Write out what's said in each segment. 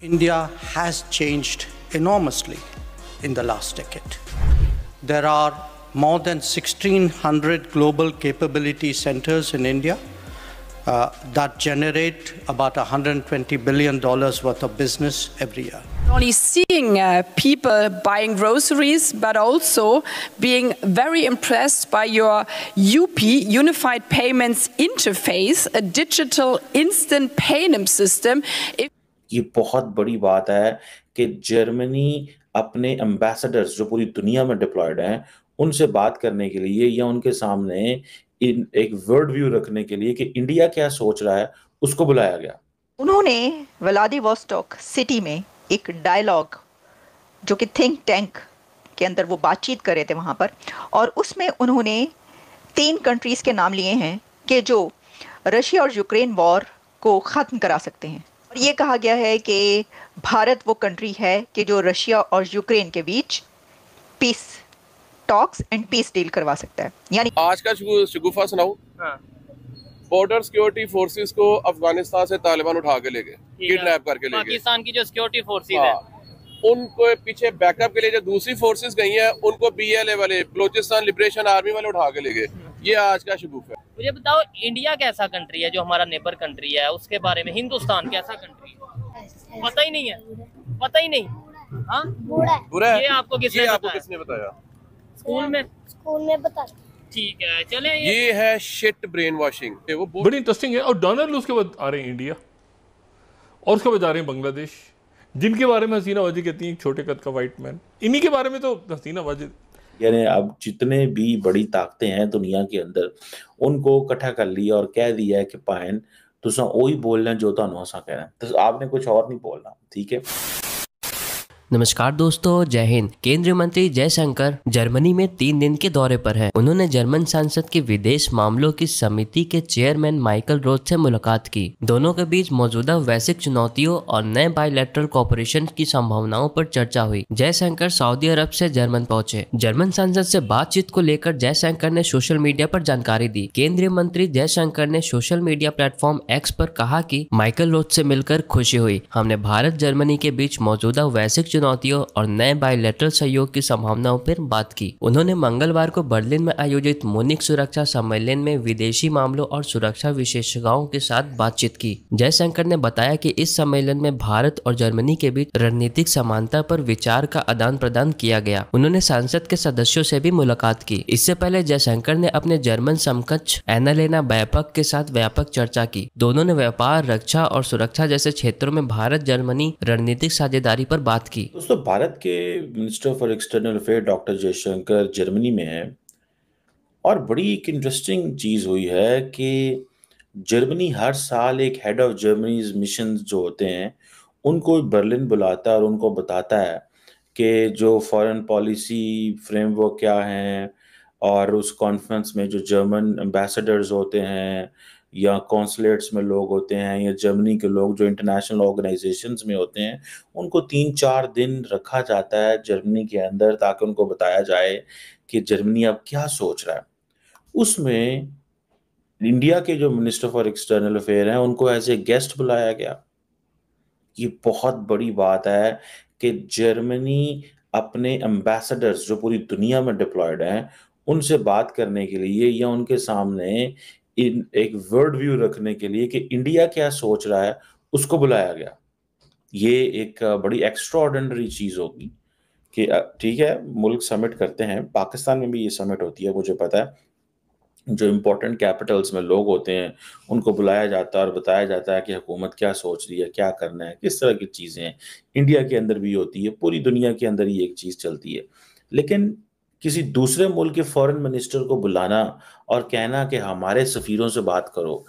India has changed enormously in the last decade. There are more than 1,600 global capability centers in India uh, that generate about $120 billion worth of business every year. Not only seeing uh, people buying groceries, but also being very impressed by your UP, Unified Payments Interface, a digital instant payment system. If ये बहुत बड़ी बात है कि Germany अपने ambassadors जो पूरी दुनिया में डिप्लॉयड हैं उनसे बात करने के लिए या उनके सामने इन एक वर्ल्ड व्यू रखने के लिए कि इंडिया क्या सोच रहा है उसको बुलाया गया उन्होंने व्लादिवोस्टॉक सिटी में एक डायलॉग जो कि थिंक टैंक के अंदर वो बातचीत कर रहे थे वहाँ पर और उसमें उन्होंने तीन कंट्रीज़ के नाम लिए हैं कि जो रशिया और यूक्रेन वॉर को ख़त्म करा सकते हैं और ये कहा गया है कि भारत वो कंट्री है कि जो रशिया और यूक्रेन के बीच peace talks and peace deal करवा सकता है यानी आज का शगुफा सुनाऊ बॉर्डर सिक्योरिटी फोर्सेस को अफगानिस्तान से तालिबान उठा के ले गए किडनैप करके ले गए पाकिस्तान की जो सिक्योरिटी फोर्सेस हाँ। उनको पीछे बैकअप के लिए जो दूसरी फोर्सेस गई हैं उनको बीएलए वाले बलोचिस्तान लिबरेशन आर्मी वाले उठा के ले गए ये आज का शगुफ है मुझे बताओ इंडिया कैसा कंट्री है जो हमारा नेबर कंट्री है उसके बारे में हिंदुस्तान कैसा कंट्री है पता ही नहीं है पता ही नहीं हाँ? बुरा है ये आपको किसने आपको किसने बताया स्कूल में स्कूल में बताया ठीक है चले ये, ये है शिट ब्रेन वॉशिंग वो बड़ी इंटरेस्टिंग है और डोनाल्ड उसके बाद आ रहे हैं इंडिया और उसके बाद आ रहे हैं बांग्लादेश जिनके बारे में हसीना वाजी कहती है छोटे कद का व्हाइट मैन इन्हीं के बारे में तो हसीना वाजी यानी अब जितने भी बड़ी ताकतें हैं दुनिया के अंदर उनको इकट्ठा कर लिया और कह दिया है कि पायन तुसा ओ ही बोलना जो कह रहे हैं तो आपने कुछ और नहीं बोलना ठीक है नमस्कार दोस्तों जय हिंद केंद्रीय मंत्री जयशंकर जर्मनी में तीन दिन के दौरे पर हैं। उन्होंने जर्मन सांसद के विदेश मामलों की समिति के चेयरमैन माइकल रोथ से मुलाकात की दोनों के बीच मौजूदा वैश्विक चुनौतियों और नए बायोलेटरल कॉपोरेशन की संभावनाओं पर चर्चा हुई जयशंकर सऊदी अरब से जर्मन पहुंचे जर्मन सांसद से बातचीत को लेकर जयशंकर ने सोशल मीडिया पर जानकारी दी केंद्रीय मंत्री जयशंकर ने सोशल मीडिया प्लेटफॉर्म एक्स पर कहा कि माइकल रोथ से मिलकर खुशी हुई हमने भारत जर्मनी के बीच मौजूदा वैश्विक चुनौतियों और नए बायोलेटरल सहयोग की संभावनाओं पर बात की उन्होंने मंगलवार को बर्लिन में आयोजित मोनिक सुरक्षा सम्मेलन में विदेशी मामलों और सुरक्षा विशेषज्ञों के साथ बातचीत की जयशंकर ने बताया की इस सम्मेलन में भारत और जर्मनी के बीच रणनीतिक समानता पर विचार का आदान प्रदान किया गया उन्होंने संसद के सदस्यों से भी मुलाकात की इससे पहले जयशंकर ने अपने जर्मन समकक्ष एनालेना बैपक के साथ व्यापक चर्चा की दोनों ने व्यापार रक्षा और सुरक्षा जैसे क्षेत्रों में भारत जर्मनी रणनीतिक साझेदारी पर बात की दोस्तों भारत के minister for external affair doctor Jaishankar Germany में है और बड़ी एक इंटरेस्टिंग चीज़ हुई है कि जर्मनी हर साल एक हेड ऑफ जर्मनीज मिशन जो होते हैं उनको बर्लिन बुलाता है और उनको बताता है कि जो फॉरेन पॉलिसी फ्रेमवर्क क्या हैं और उस कॉन्फ्रेंस में जो जर्मन एम्बेसडर्स होते हैं या कौंसलेट्स में लोग होते हैं या जर्मनी के लोग जो इंटरनेशनल ऑर्गेनाइजेशन में होते हैं उनको तीन चार दिन रखा जाता है जर्मनी के अंदर ताकि उनको बताया जाए कि जर्मनी अब क्या सोच रहा है उसमें इंडिया के जो मिनिस्टर फॉर एक्सटर्नल अफेयर हैं उनको एज ए गेस्ट बुलाया गया ये बहुत बड़ी बात है कि जर्मनी अपने एम्बेसडर्स जो पूरी दुनिया में डिप्लॉयड हैं उनसे बात करने के लिए या उनके सामने इन एक वर्ल्ड व्यू रखने के लिए कि इंडिया क्या सोच रहा है उसको बुलाया गया ये एक बड़ी एक्स्ट्रॉर्डनरी चीज़ होगी कि ठीक है मुल्क समिट करते हैं पाकिस्तान में भी ये समिट होती है मुझे पता है जो इम्पोर्टेंट कैपिटल्स में लोग होते हैं उनको बुलाया जाता है और बताया जाता है कि हुकूमत क्या सोच रही है क्या करना है किस तरह की चीज़ें हैं इंडिया के अंदर भी होती है पूरी दुनिया के अंदर ही एक चीज़ चलती है लेकिन किसी दूसरे मुल्क के फॉरेन मिनिस्टर को बुलाना और कहना कि हमारे सफ़ीरों से बात करो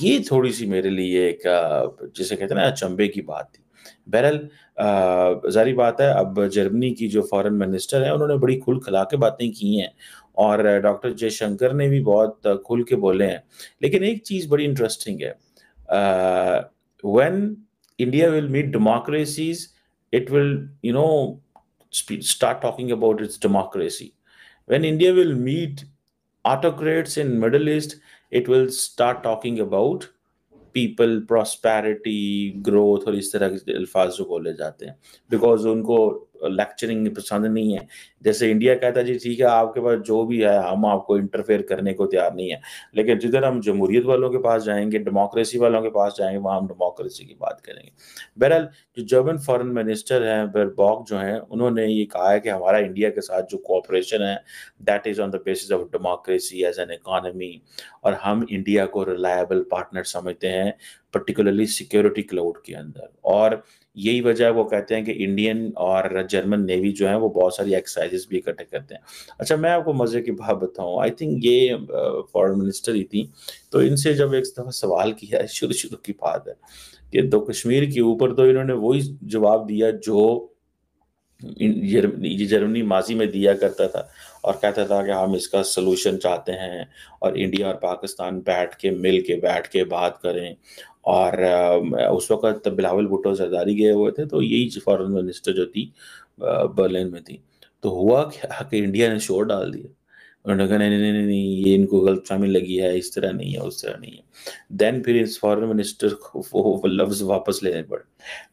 ये थोड़ी सी मेरे लिए एक जिसे कहते हैं ना अचंभे की बात थी बहरहाल जारी बात है अब जर्मनी की जो फॉरेन मिनिस्टर हैं उन्होंने बड़ी खुल खुला के बातें की हैं और डॉक्टर जयशंकर ने भी बहुत खुल के बोले हैं लेकिन एक चीज़ बड़ी इंटरेस्टिंग है when India will meet democracies it will you know start talking about its democracy. When India will meet autocrats in Middle East, it will start talking about people, prosperity, growth, or is there a अल्फाज जो बोले Because हैं lecturing पसंद नहीं है जैसे India कहता जी ठीक है आपके पास जो भी है हम आपको इंटरफेयर करने को तैयार नहीं है लेकिन जिधर हम जमहूरियत वालों के पास जाएंगे डेमोक्रेसी वालों के पास जाएंगे वहाँ हम डेमोक्रेसी की बात करेंगे बहरहाल जो जर्मन फॉरन मिनिस्टर हैं बेरबॉक जो हैं उन्होंने ये कहा है कि हमारा इंडिया के साथ जो कोऑपरेशन है that is on the basis of democracy as an economy और हम इंडिया को रिलायबल पार्टनर समझते हैं पर्टिकुलरली सिक्योरिटी क्लाउड के अंदर और यही वजह वो कहते हैं कि इंडियन और जर्मन नेवी जो है वो बहुत सारी एक्सरसाइजेस भी इकट्ठे करते हैं अच्छा मैं आपको मज़े की बात बताऊं आई थिंक ये फॉरेन मिनिस्टर ही थी तो इनसे जब एक दफ़ा सवाल किया शुरू शुरू की बात है कि तो कश्मीर के ऊपर तो इन्होंने वही जवाब दिया जो जर्मनी माजी में दिया करता था और कहता था कि हम इसका सलूशन चाहते हैं और इंडिया और पाकिस्तान बैठ के मिल के बैठ के बात करें और उस वक्त बिलावल भुट्टो सरदारी गए हुए थे तो यही फॉरेन मिनिस्टर जो थी बर्लिन में थी तो हुआ क्या कि इंडिया ने शोर डाल दिया नहीं नहीं नहीं नहीं ये इनको गलत फहमी लगी है इस तरह नहीं है उस तरह नहीं है देन फिर इस फॉरन मिनिस्टर को लफ्ज़ वापस लेने पड़े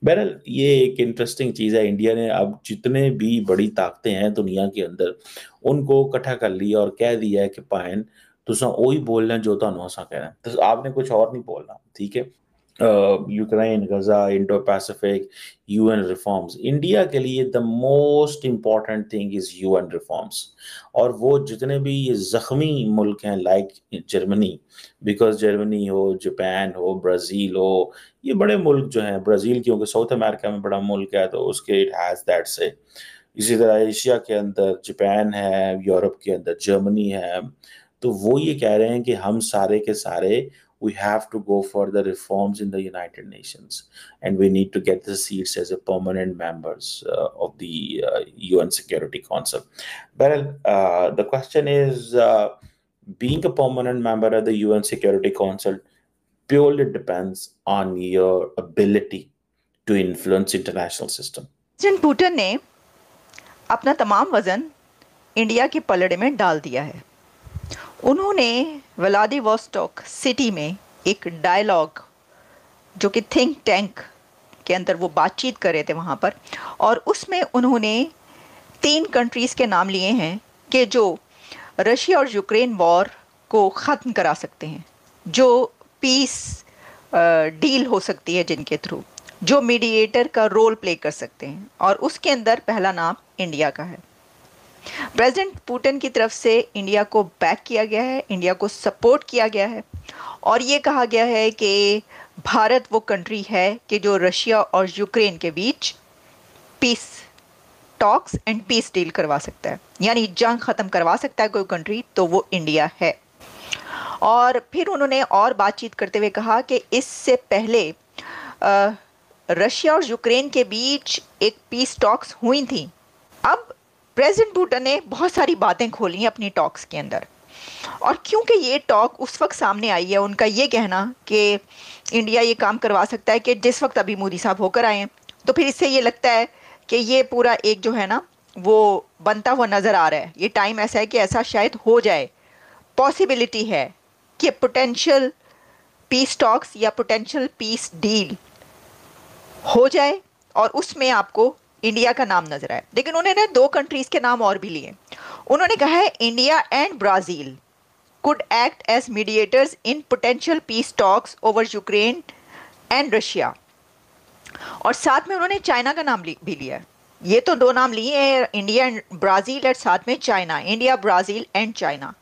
बहरहाल ये एक इंटरेस्टिंग चीज़ है इंडिया ने अब जितने भी बड़ी ताकतें हैं दुनिया के अंदर उनको इकट्ठा कर लिया और कह दिया है कि भाएं तुसा वही बोलना जो तुम असा कहना तो आपने कुछ और नहीं बोलना ठीक है uh, Ukraine, Gaza, Indo Pacific, UN reforms. India के लिए the most important thing is U N reforms और वो जितने भी ये जख्मी मुल्क हैं लाइक जर्मनी बिकॉज जर्मनी हो जापान हो ब्राज़ील हो ये बड़े मुल्क जो हैं ब्राज़ील क्योंकि साउथ अमेरिका में बड़ा मुल्क है तो उसके इट हैज़ दैट से इसी तरह एशिया के अंदर जापान है यूरोप के अंदर जर्मनी है तो वो ये कह रहे हैं कि हम सारे के सारे we have to go for the reforms in the United Nations, and we need to get the seats as a permanent members uh, of the uh, UN Security Council. But uh, the question is, uh, being a permanent member of the UN Security Council purely depends on your ability to influence international system. President Putin ne apna tamam वजन India के palade mein dal diya hai. उन्होंने Vladivostok city में एक dialogue जो कि think tank के अंदर वो बातचीत कर रहे थे वहाँ पर और उसमें उन्होंने तीन कंट्रीज़ के नाम लिए हैं कि जो रशिया और यूक्रेन वॉर को ख़त्म करा सकते हैं जो पीस डील हो सकती है जिनके थ्रू जो मीडिएटर का रोल प्ले कर सकते हैं और उसके अंदर पहला नाम इंडिया का है प्रेसिडेंट पुटिन की तरफ से इंडिया को बैक किया गया है इंडिया को सपोर्ट किया गया है और ये कहा गया है कि भारत वो कंट्री है कि जो रशिया और यूक्रेन के बीच peace talks and peace deal करवा सकता है यानी जंग ख़त्म करवा सकता है कोई कंट्री तो वो इंडिया है और फिर उन्होंने और बातचीत करते हुए कहा कि इससे पहले रशिया और यूक्रेन के बीच एक पीस टॉक्स हुई थी अब प्रेजेंट बूटा ने बहुत सारी बातें खोली हैं अपनी टॉक्स के अंदर और क्योंकि ये टॉक उस वक्त सामने आई है उनका ये कहना कि इंडिया ये काम करवा सकता है कि जिस वक्त अभी मोदी साहब होकर आए हैं तो फिर इससे ये लगता है कि ये पूरा एक जो है ना वो बनता हुआ नज़र आ रहा है ये टाइम ऐसा है कि ऐसा शायद हो जाए पॉसिबिलिटी है कि पोटेंशियल पीस टॉक्स या पोटेंशियल पीस डील हो जाए और उसमें आपको इंडिया का नाम नजर आया लेकिन उन्होंने दो कंट्रीज के नाम और भी लिए उन्होंने कहा है India and Brazil could act as mediators in potential peace talks over Ukraine and Russia और साथ में उन्होंने चाइना का नाम भी लिया ये तो दो नाम लिए हैं इंडिया एंड ब्राज़ील और साथ में China India Brazil and China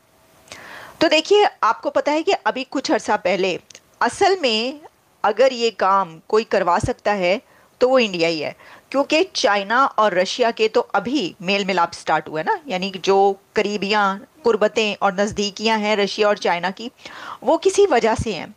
तो देखिए आपको पता है कि अभी कुछ अर्सा पहले असल में अगर ये काम कोई करवा सकता है तो वो इंडिया ही है क्योंकि चाइना और रशिया के तो अभी मेल मिलाप स्टार्ट हुआ है ना यानी जो करीबियाँ कुर्बतें और नज़दीकियाँ हैं रशिया और चाइना की वो किसी वजह से हैं